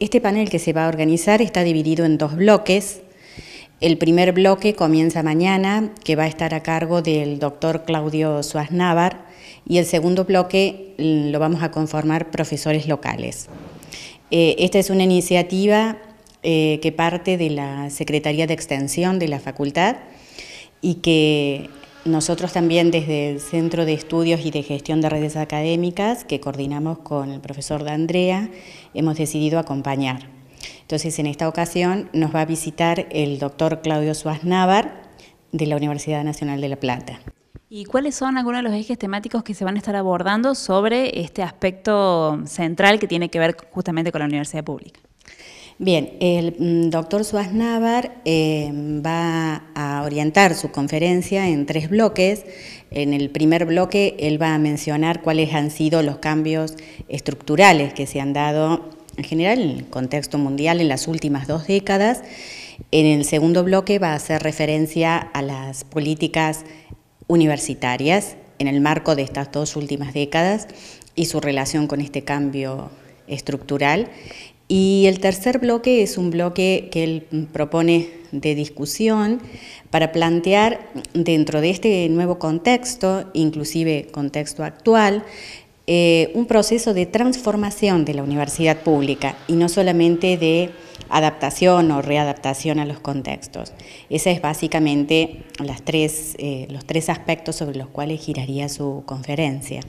Este panel que se va a organizar está dividido en dos bloques. El primer bloque comienza mañana, que va a estar a cargo del doctor Claudio Navar, y el segundo bloque mm, lo vamos a conformar profesores locales. Eh, esta es una iniciativa eh, que parte de la Secretaría de Extensión de la Facultad y que nosotros también desde el Centro de Estudios y de Gestión de Redes Académicas, que coordinamos con el profesor de Andrea, hemos decidido acompañar. Entonces, en esta ocasión nos va a visitar el doctor Claudio Suárez Navar de la Universidad Nacional de La Plata. ¿Y cuáles son algunos de los ejes temáticos que se van a estar abordando sobre este aspecto central que tiene que ver justamente con la universidad pública? Bien, el mm, doctor Suárez Navar em, va a orientar su conferencia en tres bloques. En el primer bloque él va a mencionar cuáles han sido los cambios estructurales que se han dado en general en el contexto mundial en las últimas dos décadas. En el segundo bloque va a hacer referencia a las políticas universitarias en el marco de estas dos últimas décadas y su relación con este cambio estructural. Y el tercer bloque es un bloque que él propone de discusión para plantear dentro de este nuevo contexto, inclusive contexto actual, eh, un proceso de transformación de la universidad pública y no solamente de adaptación o readaptación a los contextos. Ese es básicamente eh, los tres aspectos sobre los cuales giraría su conferencia.